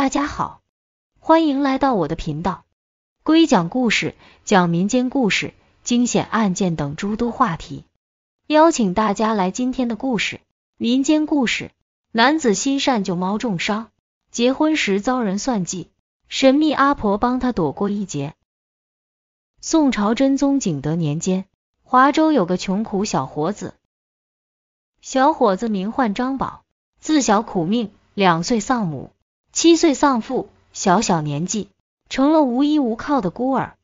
大家好，欢迎来到我的频道，归讲故事，讲民间故事、惊险案件等诸多话题。邀请大家来今天的故事：民间故事，男子心善救猫重伤，结婚时遭人算计，神秘阿婆帮他躲过一劫。宋朝真宗景德年间，华州有个穷苦小伙子，小伙子名唤张宝，自小苦命，两岁丧母。七岁丧父，小小年纪成了无依无靠的孤儿。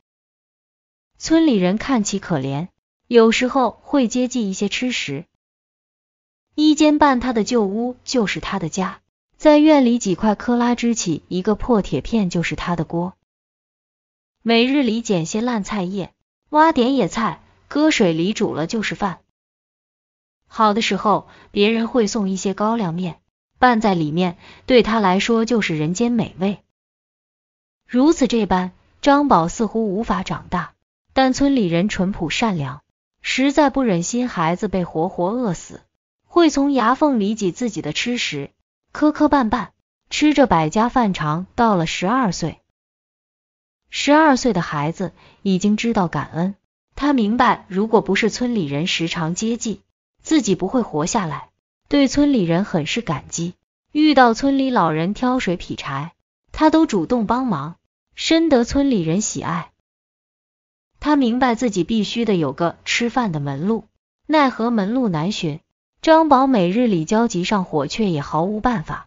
村里人看其可怜，有时候会接济一些吃食。一间半他的旧屋就是他的家，在院里几块坷拉支起一个破铁片就是他的锅。每日里捡些烂菜叶，挖点野菜，搁水里煮了就是饭。好的时候，别人会送一些高粱面。拌在里面，对他来说就是人间美味。如此这般，张宝似乎无法长大。但村里人淳朴善良，实在不忍心孩子被活活饿死，会从牙缝里挤自己的吃食，磕磕绊绊吃着百家饭长到了十二岁。十二岁的孩子已经知道感恩，他明白如果不是村里人时常接济，自己不会活下来。对村里人很是感激，遇到村里老人挑水劈柴，他都主动帮忙，深得村里人喜爱。他明白自己必须得有个吃饭的门路，奈何门路难寻，张宝每日里焦急上火，却也毫无办法。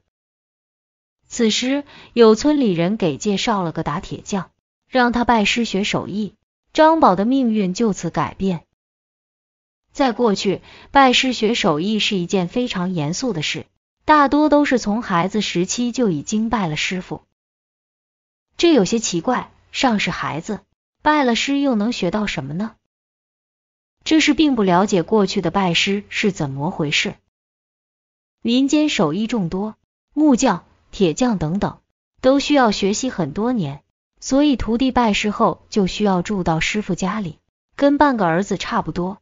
此时，有村里人给介绍了个打铁匠，让他拜师学手艺，张宝的命运就此改变。在过去，拜师学手艺是一件非常严肃的事，大多都是从孩子时期就已经拜了师傅。这有些奇怪，上是孩子，拜了师又能学到什么呢？这是并不了解过去的拜师是怎么回事。民间手艺众多，木匠、铁匠等等，都需要学习很多年，所以徒弟拜师后就需要住到师傅家里，跟半个儿子差不多。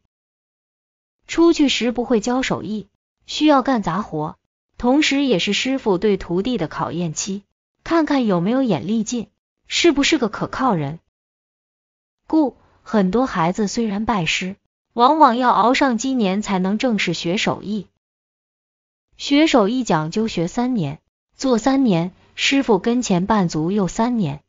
出去时不会教手艺，需要干杂活，同时也是师傅对徒弟的考验期，看看有没有眼力劲，是不是个可靠人。故很多孩子虽然拜师，往往要熬上几年才能正式学手艺。学手艺讲究学三年，做三年，师傅跟前伴足又三年，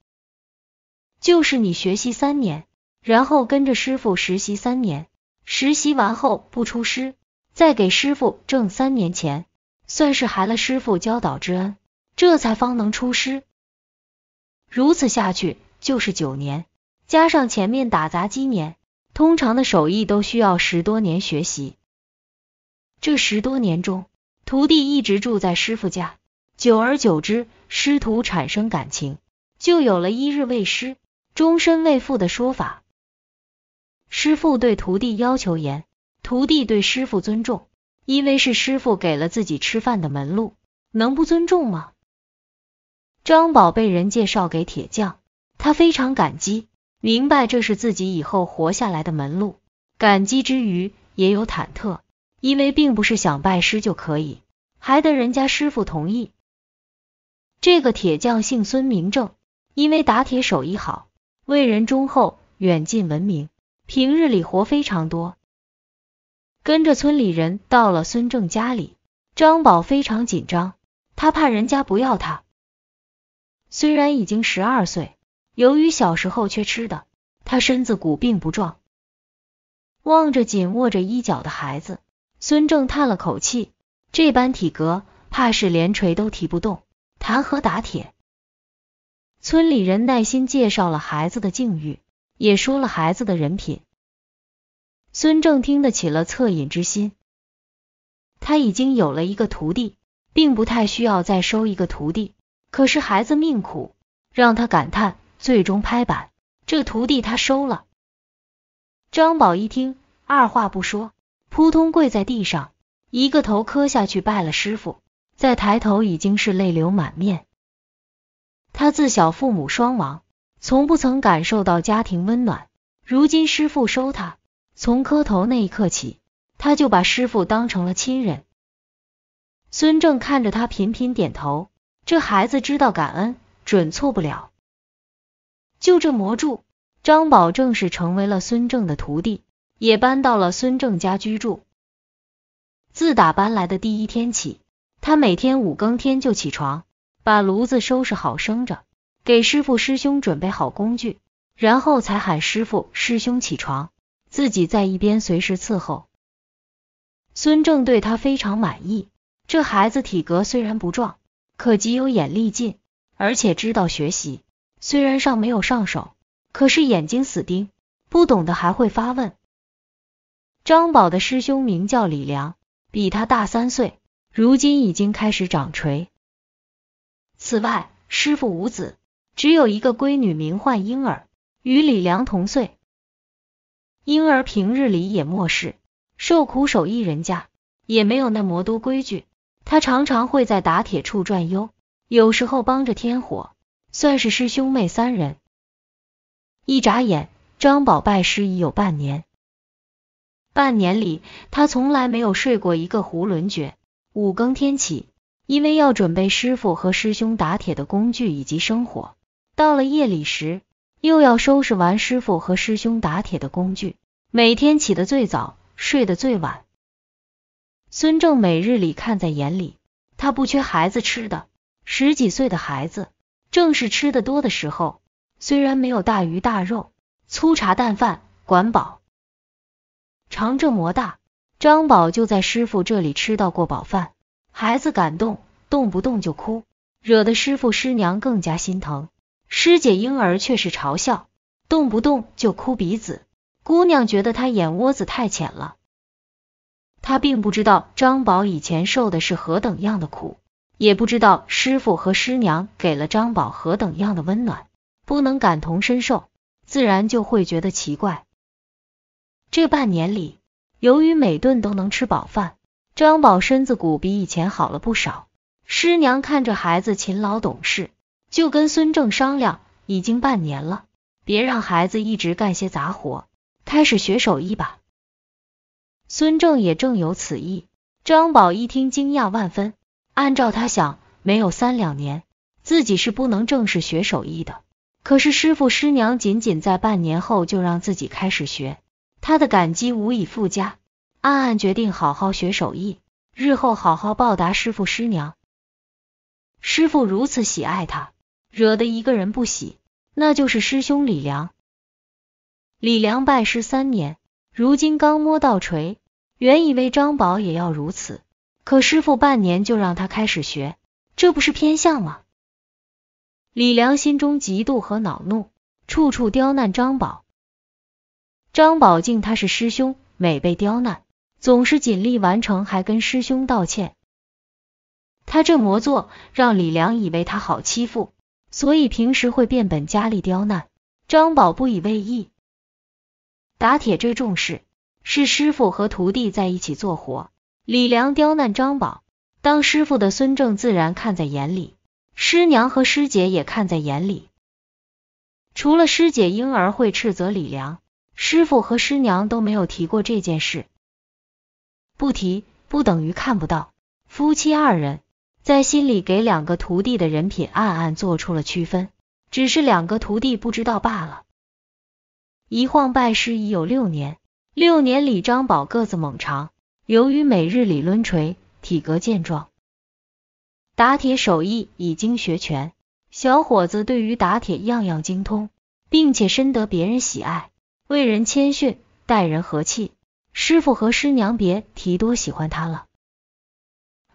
就是你学习三年，然后跟着师傅实习三年。实习完后不出师，再给师傅挣三年钱，算是还了师傅教导之恩，这才方能出师。如此下去就是九年，加上前面打杂几年，通常的手艺都需要十多年学习。这十多年中，徒弟一直住在师傅家，久而久之，师徒产生感情，就有了一日为师，终身为父的说法。师傅对徒弟要求严，徒弟对师傅尊重，因为是师傅给了自己吃饭的门路，能不尊重吗？张宝被人介绍给铁匠，他非常感激，明白这是自己以后活下来的门路。感激之余也有忐忑，因为并不是想拜师就可以，还得人家师傅同意。这个铁匠姓孙名正，因为打铁手艺好，为人忠厚，远近闻名。平日里活非常多，跟着村里人到了孙正家里，张宝非常紧张，他怕人家不要他。虽然已经十二岁，由于小时候缺吃的，他身子骨并不壮。望着紧握着衣角的孩子，孙正叹了口气，这般体格，怕是连锤都提不动，谈何打铁？村里人耐心介绍了孩子的境遇。也输了孩子的人品，孙正听得起了恻隐之心。他已经有了一个徒弟，并不太需要再收一个徒弟。可是孩子命苦，让他感叹，最终拍板，这徒弟他收了。张宝一听，二话不说，扑通跪在地上，一个头磕下去拜了师傅，再抬头已经是泪流满面。他自小父母双亡。从不曾感受到家庭温暖，如今师傅收他，从磕头那一刻起，他就把师傅当成了亲人。孙正看着他频频点头，这孩子知道感恩，准错不了。就这魔柱，张宝正式成为了孙正的徒弟，也搬到了孙正家居住。自打搬来的第一天起，他每天五更天就起床，把炉子收拾好生着。给师傅师兄准备好工具，然后才喊师傅师兄起床，自己在一边随时伺候。孙正对他非常满意，这孩子体格虽然不壮，可极有眼力劲，而且知道学习。虽然上没有上手，可是眼睛死盯，不懂的还会发问。张宝的师兄名叫李良，比他大三岁，如今已经开始掌锤。此外，师傅无子。只有一个闺女，名唤婴儿，与李良同岁。婴儿平日里也莫事，受苦手艺人家，也没有那么多规矩。他常常会在打铁处转悠，有时候帮着天火，算是师兄妹三人。一眨眼，张宝拜师已有半年。半年里，他从来没有睡过一个囫囵觉。五更天起，因为要准备师傅和师兄打铁的工具以及生火。到了夜里时，又要收拾完师傅和师兄打铁的工具。每天起得最早，睡得最晚。孙正每日里看在眼里，他不缺孩子吃的。十几岁的孩子正是吃的多的时候，虽然没有大鱼大肉，粗茶淡饭管饱。长正磨大张宝就在师傅这里吃到过饱饭，孩子感动，动不动就哭，惹得师傅师娘更加心疼。师姐婴儿却是嘲笑，动不动就哭鼻子。姑娘觉得她眼窝子太浅了。她并不知道张宝以前受的是何等样的苦，也不知道师傅和师娘给了张宝何等样的温暖，不能感同身受，自然就会觉得奇怪。这半年里，由于每顿都能吃饱饭，张宝身子骨比以前好了不少。师娘看着孩子勤劳懂事。就跟孙正商量，已经半年了，别让孩子一直干些杂活，开始学手艺吧。孙正也正有此意。张宝一听，惊讶万分。按照他想，没有三两年，自己是不能正式学手艺的。可是师傅师娘仅仅在半年后就让自己开始学，他的感激无以复加，暗暗决定好好学手艺，日后好好报答师傅师娘。师傅如此喜爱他。惹得一个人不喜，那就是师兄李良。李良拜师三年，如今刚摸到锤，原以为张宝也要如此，可师傅半年就让他开始学，这不是偏向吗？李良心中嫉妒和恼怒，处处刁难张宝。张宝敬他是师兄，每被刁难，总是尽力完成，还跟师兄道歉。他这么做，让李良以为他好欺负。所以平时会变本加厉刁难张宝，不以为意。打铁这重事是师傅和徒弟在一起做活，李良刁难张宝，当师傅的孙正自然看在眼里，师娘和师姐也看在眼里。除了师姐婴儿会斥责李良，师傅和师娘都没有提过这件事。不提不等于看不到，夫妻二人。在心里给两个徒弟的人品暗暗做出了区分，只是两个徒弟不知道罢了。一晃拜师已有六年，六年里张宝个子猛长，由于每日里抡锤，体格健壮，打铁手艺已经学全。小伙子对于打铁样样精通，并且深得别人喜爱，为人谦逊，待人和气，师傅和师娘别提多喜欢他了。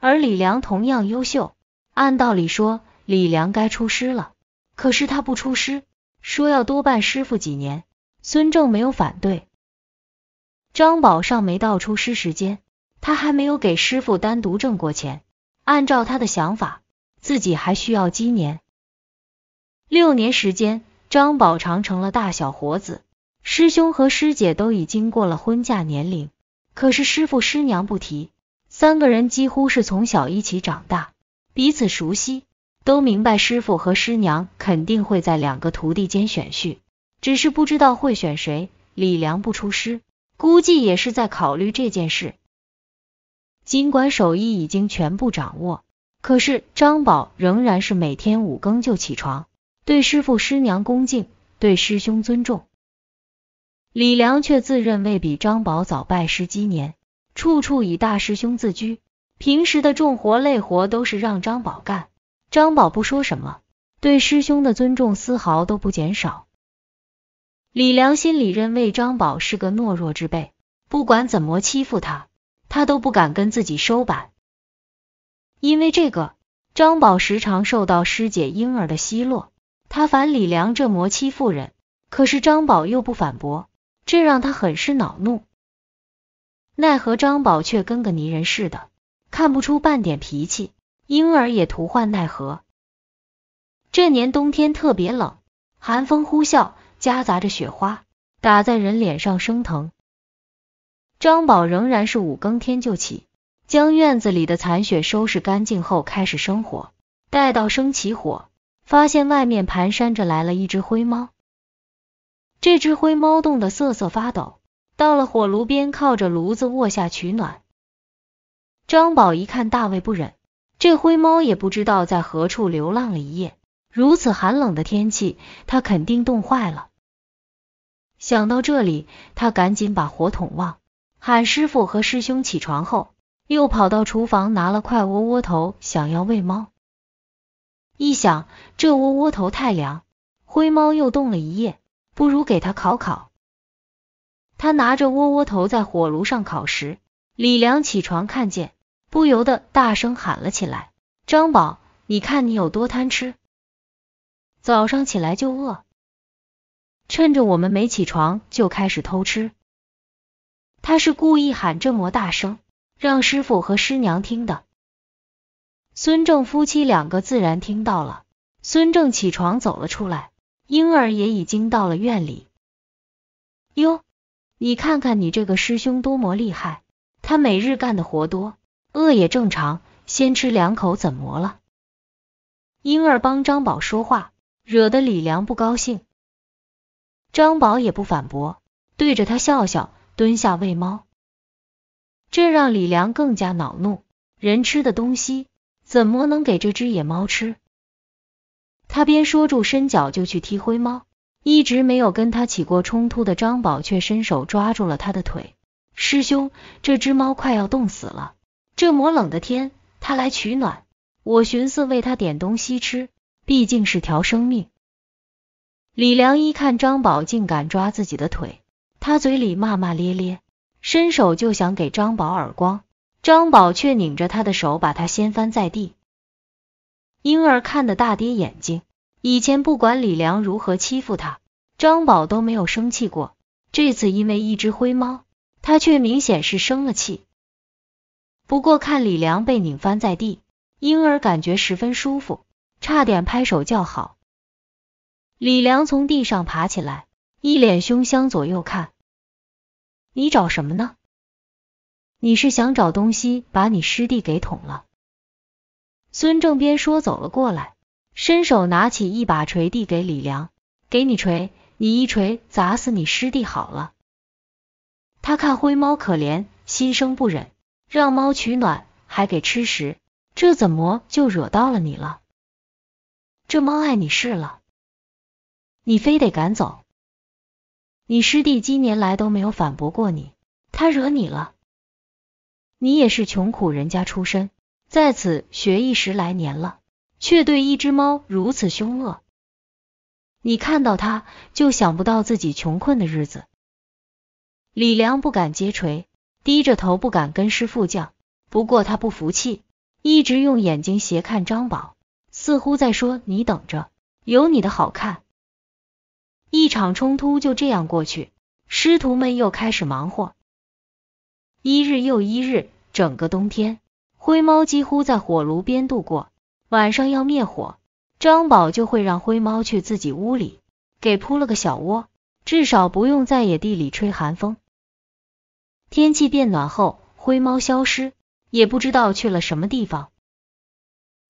而李良同样优秀，按道理说李良该出师了，可是他不出师，说要多拜师傅几年。孙正没有反对。张宝尚没到出师时间，他还没有给师傅单独挣过钱。按照他的想法，自己还需要几年。六年时间，张宝长成了大小伙子，师兄和师姐都已经过了婚嫁年龄，可是师傅师娘不提。三个人几乎是从小一起长大，彼此熟悉，都明白师傅和师娘肯定会在两个徒弟间选婿，只是不知道会选谁。李良不出师，估计也是在考虑这件事。尽管手艺已经全部掌握，可是张宝仍然是每天五更就起床，对师傅师娘恭敬，对师兄尊重。李良却自认为比张宝早拜师几年。处处以大师兄自居，平时的重活累活都是让张宝干。张宝不说什么，对师兄的尊重丝毫都不减少。李良心里认为张宝是个懦弱之辈，不管怎么欺负他，他都不敢跟自己收板。因为这个，张宝时常受到师姐婴儿的奚落。他烦李良这魔欺负人，可是张宝又不反驳，这让他很是恼怒。奈何张宝却跟个泥人似的，看不出半点脾气。婴儿也徒唤奈何。这年冬天特别冷，寒风呼啸，夹杂着雪花，打在人脸上生疼。张宝仍然是五更天就起，将院子里的残雪收拾干净后开始生火。待到生起火，发现外面蹒跚着来了一只灰猫。这只灰猫冻得瑟瑟发抖。到了火炉边，靠着炉子卧下取暖。张宝一看，大为不忍，这灰猫也不知道在何处流浪了一夜，如此寒冷的天气，它肯定冻坏了。想到这里，他赶紧把火捅旺，喊师傅和师兄起床后，又跑到厨房拿了块窝窝头，想要喂猫。一想，这窝窝头太凉，灰猫又冻了一夜，不如给它烤烤。他拿着窝窝头在火炉上烤时，李良起床看见，不由得大声喊了起来：“张宝，你看你有多贪吃！早上起来就饿，趁着我们没起床就开始偷吃。”他是故意喊这么大声，让师傅和师娘听的。孙正夫妻两个自然听到了，孙正起床走了出来，婴儿也已经到了院里。哟。你看看你这个师兄多么厉害，他每日干的活多，饿也正常，先吃两口怎么了？婴儿帮张宝说话，惹得李良不高兴。张宝也不反驳，对着他笑笑，蹲下喂猫。这让李良更加恼怒，人吃的东西怎么能给这只野猫吃？他边说住，伸脚就去踢灰猫。一直没有跟他起过冲突的张宝，却伸手抓住了他的腿。师兄，这只猫快要冻死了，这么冷的天，它来取暖。我寻思喂它点东西吃，毕竟是条生命。李良一看张宝竟敢抓自己的腿，他嘴里骂骂咧咧，伸手就想给张宝耳光。张宝却拧着他的手，把他掀翻在地。婴儿看得大跌眼睛。以前不管李良如何欺负他，张宝都没有生气过。这次因为一只灰猫，他却明显是生了气。不过看李良被拧翻在地，婴儿感觉十分舒服，差点拍手叫好。李良从地上爬起来，一脸凶相，左右看：“你找什么呢？你是想找东西把你师弟给捅了？”孙正边说走了过来。伸手拿起一把锤，递给李良：“给你锤，你一锤砸死你师弟好了。”他看灰猫可怜，心生不忍，让猫取暖，还给吃食，这怎么就惹到了你了？这猫碍你事了，你非得赶走？你师弟今年来都没有反驳过你，他惹你了？你也是穷苦人家出身，在此学艺十来年了。却对一只猫如此凶恶，你看到它就想不到自己穷困的日子。李良不敢接锤，低着头不敢跟师傅讲。不过他不服气，一直用眼睛斜看张宝，似乎在说：“你等着，有你的好看。”一场冲突就这样过去，师徒们又开始忙活。一日又一日，整个冬天，灰猫几乎在火炉边度过。晚上要灭火，张宝就会让灰猫去自己屋里给铺了个小窝，至少不用在野地里吹寒风。天气变暖后，灰猫消失，也不知道去了什么地方。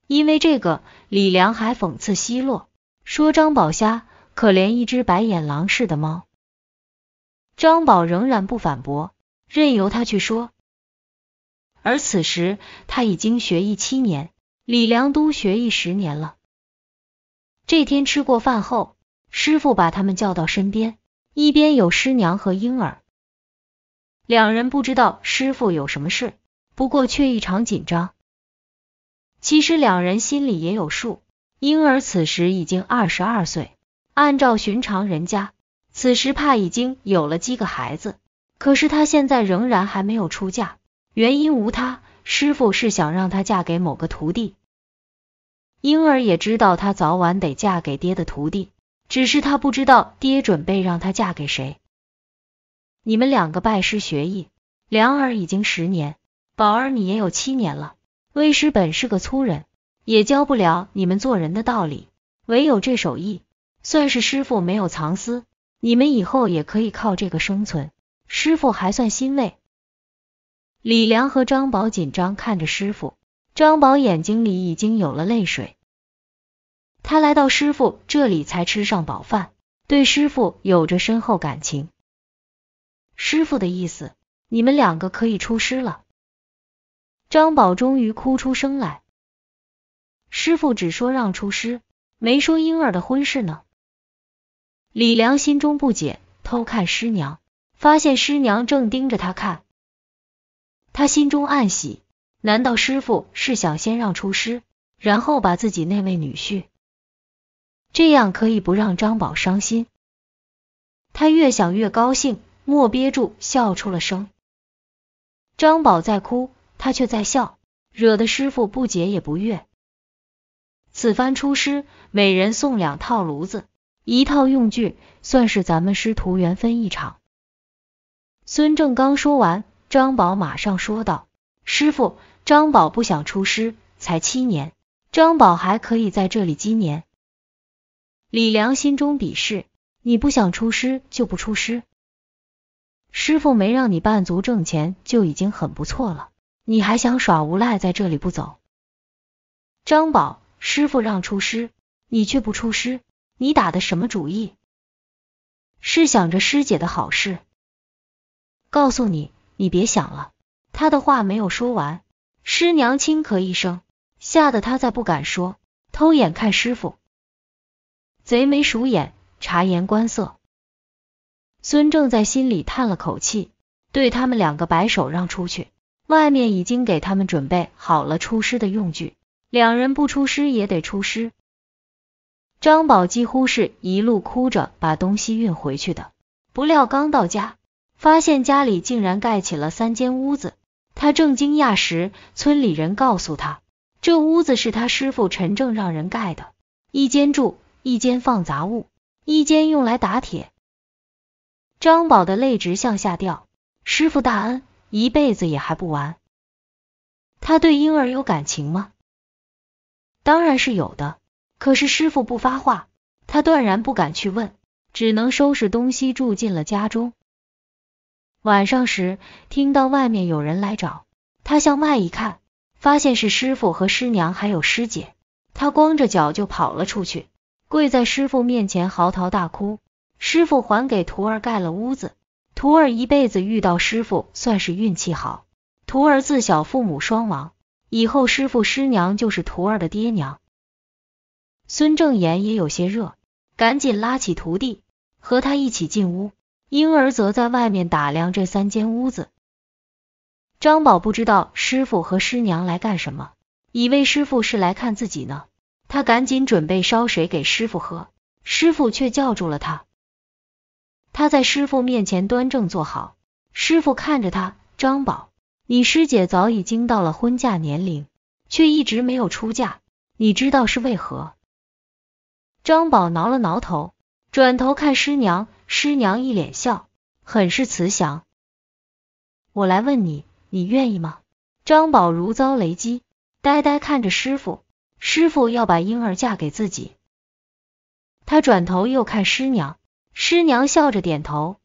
因为这个，李良还讽刺奚落说张宝瞎，可怜一只白眼狼似的猫。张宝仍然不反驳，任由他去说。而此时他已经学艺七年。李良都学艺十年了。这天吃过饭后，师傅把他们叫到身边。一边有师娘和婴儿，两人不知道师傅有什么事，不过却异常紧张。其实两人心里也有数。婴儿此时已经二十二岁，按照寻常人家，此时怕已经有了几个孩子，可是他现在仍然还没有出嫁，原因无他。师傅是想让她嫁给某个徒弟，婴儿也知道她早晚得嫁给爹的徒弟，只是她不知道爹准备让她嫁给谁。你们两个拜师学艺，梁儿已经十年，宝儿你也有七年了。为师本是个粗人，也教不了你们做人的道理，唯有这手艺，算是师傅没有藏私。你们以后也可以靠这个生存，师傅还算欣慰。李良和张宝紧张看着师傅，张宝眼睛里已经有了泪水。他来到师傅这里才吃上饱饭，对师傅有着深厚感情。师傅的意思，你们两个可以出师了。张宝终于哭出声来。师傅只说让出师，没说婴儿的婚事呢。李良心中不解，偷看师娘，发现师娘正盯着他看。他心中暗喜，难道师傅是想先让出师，然后把自己那位女婿？这样可以不让张宝伤心。他越想越高兴，莫憋住笑出了声。张宝在哭，他却在笑，惹得师傅不解也不悦。此番出师，每人送两套炉子，一套用具，算是咱们师徒缘分一场。孙正刚说完。张宝马上说道：“师傅，张宝不想出师，才七年，张宝还可以在这里积年。”李良心中鄙视：“你不想出师就不出师，师傅没让你办足挣钱就已经很不错了，你还想耍无赖在这里不走？”张宝，师傅让出师，你却不出师，你打的什么主意？是想着师姐的好事？告诉你。你别想了，他的话没有说完，师娘轻咳一声，吓得他再不敢说，偷眼看师傅，贼眉鼠眼，察言观色。孙正在心里叹了口气，对他们两个摆手让出去，外面已经给他们准备好了出师的用具，两人不出师也得出师。张宝几乎是一路哭着把东西运回去的，不料刚到家。发现家里竟然盖起了三间屋子，他正惊讶时，村里人告诉他，这屋子是他师傅陈正让人盖的，一间住，一间放杂物，一间用来打铁。张宝的泪直向下掉，师傅大恩，一辈子也还不完。他对婴儿有感情吗？当然是有的，可是师傅不发话，他断然不敢去问，只能收拾东西住进了家中。晚上时，听到外面有人来找他，向外一看，发现是师傅和师娘还有师姐，他光着脚就跑了出去，跪在师傅面前嚎啕大哭。师傅还给徒儿盖了屋子，徒儿一辈子遇到师傅算是运气好。徒儿自小父母双亡，以后师傅师娘就是徒儿的爹娘。孙正言也有些热，赶紧拉起徒弟，和他一起进屋。婴儿则在外面打量这三间屋子。张宝不知道师傅和师娘来干什么，以为师傅是来看自己呢，他赶紧准备烧水给师傅喝。师傅却叫住了他，他在师傅面前端正坐好。师傅看着他，张宝，你师姐早已经到了婚嫁年龄，却一直没有出嫁，你知道是为何？张宝挠了挠头，转头看师娘。师娘一脸笑，很是慈祥。我来问你，你愿意吗？张宝如遭雷击，呆呆看着师傅。师傅要把婴儿嫁给自己？他转头又看师娘，师娘笑着点头。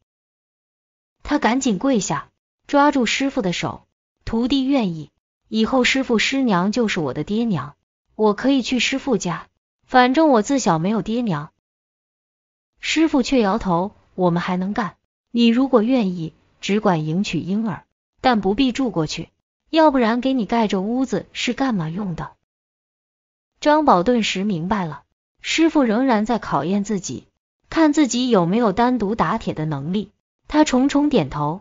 他赶紧跪下，抓住师傅的手，徒弟愿意。以后师傅师娘就是我的爹娘，我可以去师傅家，反正我自小没有爹娘。师傅却摇头，我们还能干。你如果愿意，只管迎娶婴儿，但不必住过去。要不然，给你盖这屋子是干嘛用的？张宝顿时明白了，师傅仍然在考验自己，看自己有没有单独打铁的能力。他重重点头。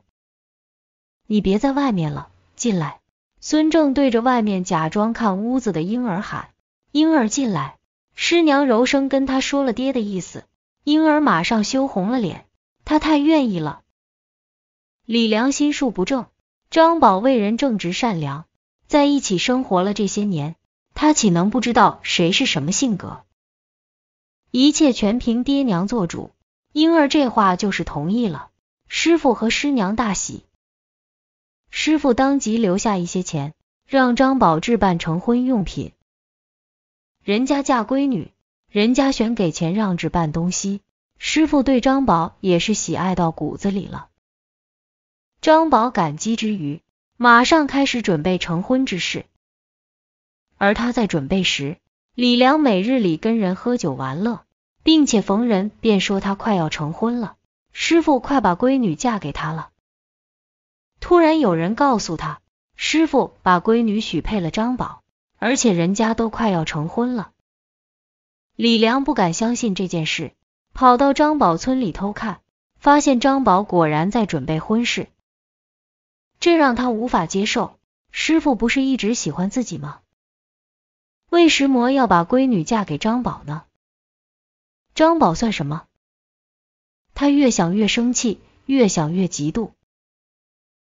你别在外面了，进来。孙正对着外面假装看屋子的婴儿喊：“婴儿进来。”师娘柔声跟他说了爹的意思。婴儿马上羞红了脸，他太愿意了。李良心术不正，张宝为人正直善良，在一起生活了这些年，他岂能不知道谁是什么性格？一切全凭爹娘做主，婴儿这话就是同意了。师傅和师娘大喜，师傅当即留下一些钱，让张宝置办成婚用品。人家嫁闺女。人家选给钱让着办东西，师傅对张宝也是喜爱到骨子里了。张宝感激之余，马上开始准备成婚之事。而他在准备时，李良每日里跟人喝酒玩乐，并且逢人便说他快要成婚了，师傅快把闺女嫁给他了。突然有人告诉他，师傅把闺女许配了张宝，而且人家都快要成婚了。李良不敢相信这件事，跑到张宝村里偷看，发现张宝果然在准备婚事，这让他无法接受。师傅不是一直喜欢自己吗？为什么要把闺女嫁给张宝呢？张宝算什么？他越想越生气，越想越嫉妒。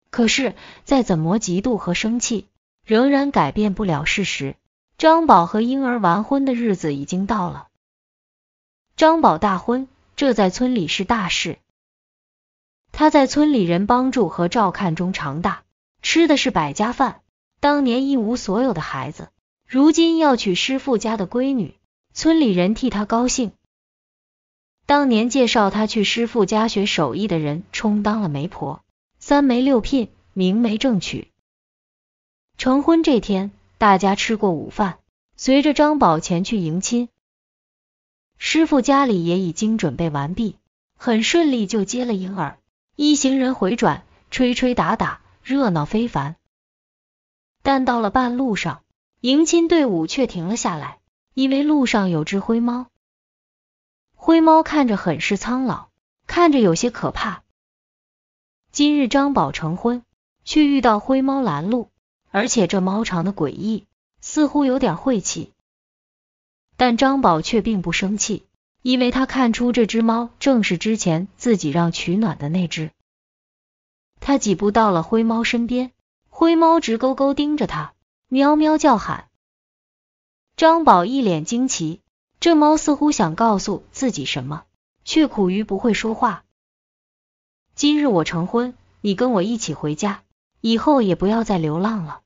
可是再怎么嫉妒和生气，仍然改变不了事实。张宝和婴儿完婚的日子已经到了。张宝大婚，这在村里是大事。他在村里人帮助和照看中长大，吃的是百家饭。当年一无所有的孩子，如今要娶师傅家的闺女，村里人替他高兴。当年介绍他去师傅家学手艺的人充当了媒婆，三媒六聘，明媒正娶。成婚这天。大家吃过午饭，随着张宝前去迎亲。师傅家里也已经准备完毕，很顺利就接了婴儿。一行人回转，吹吹打打，热闹非凡。但到了半路上，迎亲队伍却停了下来，因为路上有只灰猫。灰猫看着很是苍老，看着有些可怕。今日张宝成婚，却遇到灰猫拦路。而且这猫长得诡异，似乎有点晦气，但张宝却并不生气，因为他看出这只猫正是之前自己让取暖的那只。他几步到了灰猫身边，灰猫直勾勾盯着他，喵喵叫喊。张宝一脸惊奇，这猫似乎想告诉自己什么，却苦于不会说话。今日我成婚，你跟我一起回家。以后也不要再流浪了。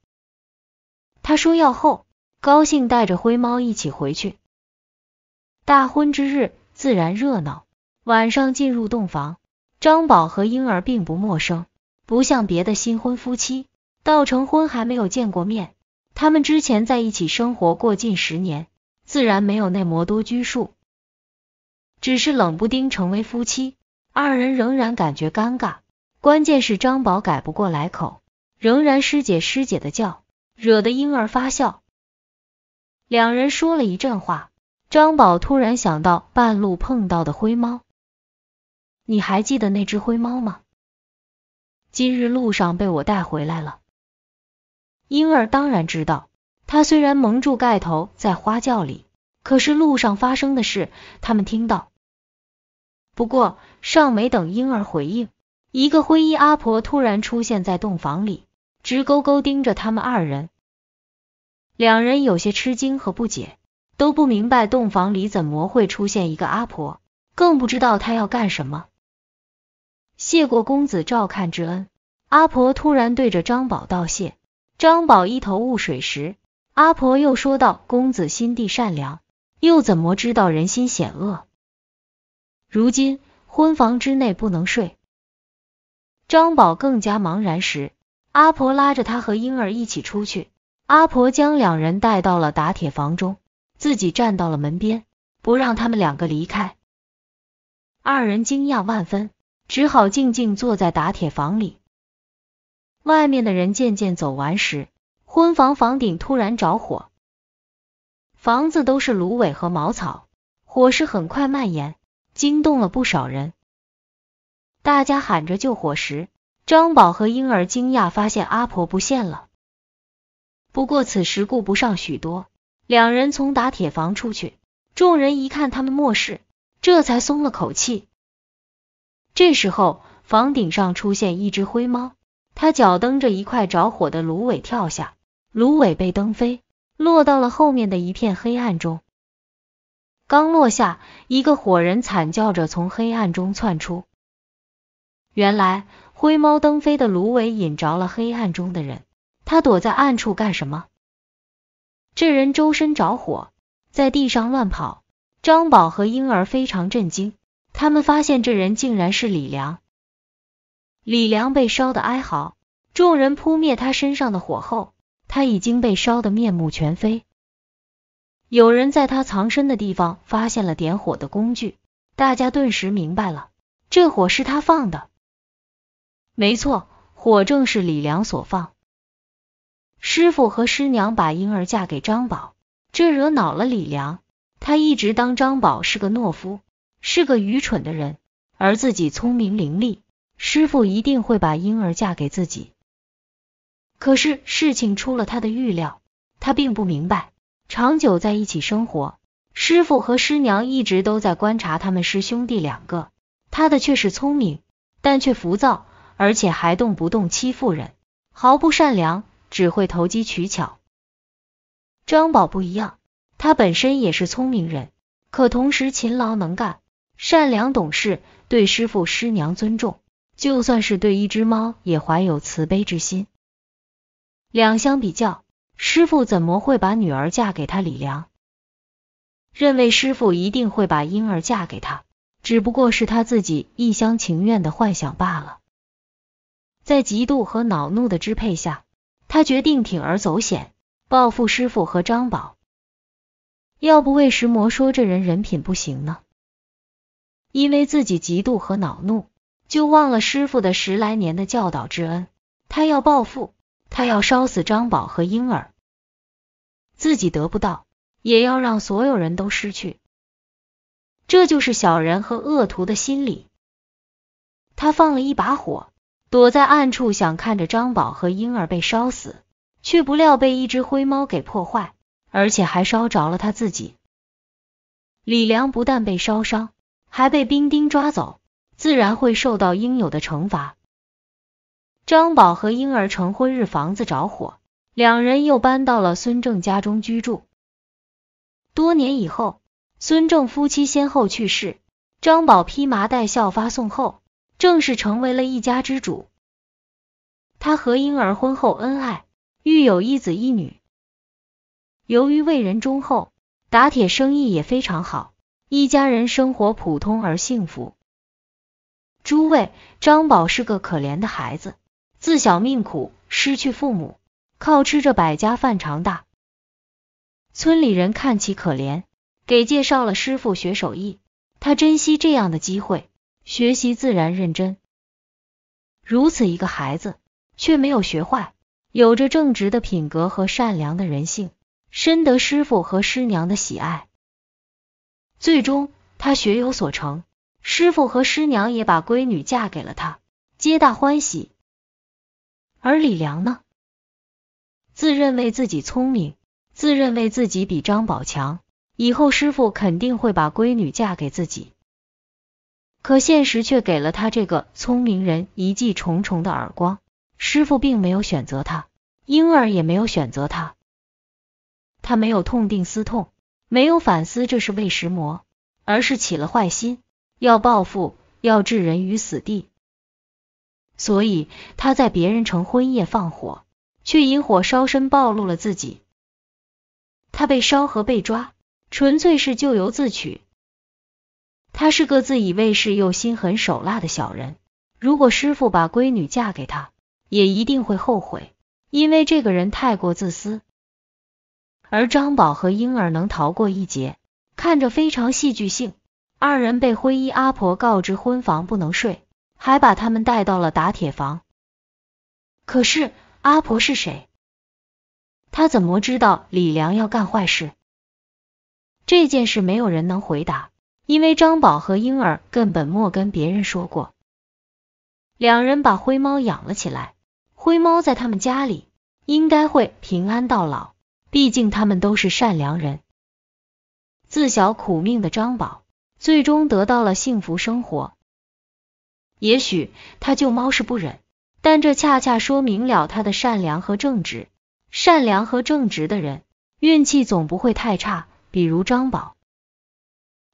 他说要后高兴，带着灰猫一起回去。大婚之日自然热闹。晚上进入洞房，张宝和婴儿并不陌生，不像别的新婚夫妻，到成婚还没有见过面。他们之前在一起生活过近十年，自然没有那么多拘束。只是冷不丁成为夫妻，二人仍然感觉尴尬。关键是张宝改不过来口。仍然师姐师姐的叫，惹得婴儿发笑。两人说了一阵话，张宝突然想到半路碰到的灰猫，你还记得那只灰猫吗？今日路上被我带回来了。婴儿当然知道，他虽然蒙住盖头在花轿里，可是路上发生的事他们听到。不过尚没等婴儿回应，一个灰衣阿婆突然出现在洞房里。直勾勾盯着他们二人，两人有些吃惊和不解，都不明白洞房里怎么会出现一个阿婆，更不知道她要干什么。谢过公子照看之恩，阿婆突然对着张宝道谢。张宝一头雾水时，阿婆又说道：“公子心地善良，又怎么知道人心险恶？如今婚房之内不能睡。”张宝更加茫然时。阿婆拉着他和婴儿一起出去，阿婆将两人带到了打铁房中，自己站到了门边，不让他们两个离开。二人惊讶万分，只好静静坐在打铁房里。外面的人渐渐走完时，婚房房顶突然着火，房子都是芦苇和茅草，火势很快蔓延，惊动了不少人。大家喊着救火时。张宝和婴儿惊讶，发现阿婆不见了。不过此时顾不上许多，两人从打铁房出去。众人一看他们没事，这才松了口气。这时候，房顶上出现一只灰猫，它脚蹬着一块着火的芦苇跳下，芦苇被蹬飞，落到了后面的一片黑暗中。刚落下，一个火人惨叫着从黑暗中窜出，原来。灰猫登飞的芦苇引着了黑暗中的人，他躲在暗处干什么？这人周身着火，在地上乱跑。张宝和婴儿非常震惊，他们发现这人竟然是李良。李良被烧得哀嚎，众人扑灭他身上的火后，他已经被烧得面目全非。有人在他藏身的地方发现了点火的工具，大家顿时明白了，这火是他放的。没错，火正是李良所放。师傅和师娘把婴儿嫁给张宝，这惹恼了李良。他一直当张宝是个懦夫，是个愚蠢的人，而自己聪明伶俐，师傅一定会把婴儿嫁给自己。可是事情出了他的预料，他并不明白。长久在一起生活，师傅和师娘一直都在观察他们师兄弟两个，他的却是聪明，但却浮躁。而且还动不动欺负人，毫不善良，只会投机取巧。张宝不一样，他本身也是聪明人，可同时勤劳能干、善良懂事，对师傅师娘尊重，就算是对一只猫也怀有慈悲之心。两相比较，师傅怎么会把女儿嫁给他李良？认为师傅一定会把婴儿嫁给他，只不过是他自己一厢情愿的幻想罢了。在嫉妒和恼怒的支配下，他决定铤而走险，报复师傅和张宝。要不魏石魔说这人人品不行呢？因为自己嫉妒和恼怒，就忘了师傅的十来年的教导之恩。他要报复，他要烧死张宝和婴儿，自己得不到，也要让所有人都失去。这就是小人和恶徒的心理。他放了一把火。躲在暗处想看着张宝和婴儿被烧死，却不料被一只灰猫给破坏，而且还烧着了他自己。李良不但被烧伤，还被兵丁抓走，自然会受到应有的惩罚。张宝和婴儿成婚日房子着火，两人又搬到了孙正家中居住。多年以后，孙正夫妻先后去世，张宝披麻戴孝发送后。正式成为了一家之主，他和婴儿婚后恩爱，育有一子一女。由于为人忠厚，打铁生意也非常好，一家人生活普通而幸福。诸位，张宝是个可怜的孩子，自小命苦，失去父母，靠吃着百家饭长大。村里人看其可怜，给介绍了师傅学手艺，他珍惜这样的机会。学习自然认真，如此一个孩子，却没有学坏，有着正直的品格和善良的人性，深得师傅和师娘的喜爱。最终，他学有所成，师傅和师娘也把闺女嫁给了他，皆大欢喜。而李良呢，自认为自己聪明，自认为自己比张宝强，以后师傅肯定会把闺女嫁给自己。可现实却给了他这个聪明人一记重重的耳光。师傅并没有选择他，婴儿也没有选择他。他没有痛定思痛，没有反思这是为食魔，而是起了坏心，要报复，要置人于死地。所以他在别人成婚夜放火，却引火烧身，暴露了自己。他被烧和被抓，纯粹是咎由自取。他是个自以为是又心狠手辣的小人，如果师傅把闺女嫁给他，也一定会后悔，因为这个人太过自私。而张宝和婴儿能逃过一劫，看着非常戏剧性。二人被灰衣阿婆告知婚房不能睡，还把他们带到了打铁房。可是阿婆是谁？他怎么知道李良要干坏事？这件事没有人能回答。因为张宝和婴儿根本没跟别人说过，两人把灰猫养了起来。灰猫在他们家里应该会平安到老，毕竟他们都是善良人。自小苦命的张宝，最终得到了幸福生活。也许他救猫是不忍，但这恰恰说明了他的善良和正直。善良和正直的人，运气总不会太差。比如张宝。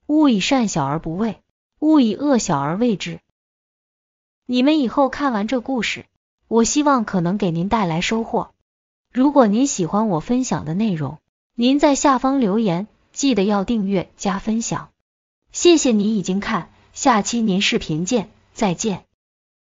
勿以善小而不为，勿以恶小而为之。你们以后看完这故事，我希望可能给您带来收获。如果您喜欢我分享的内容，您在下方留言，记得要订阅加分享。谢谢你已经看，下期您视频见，再见。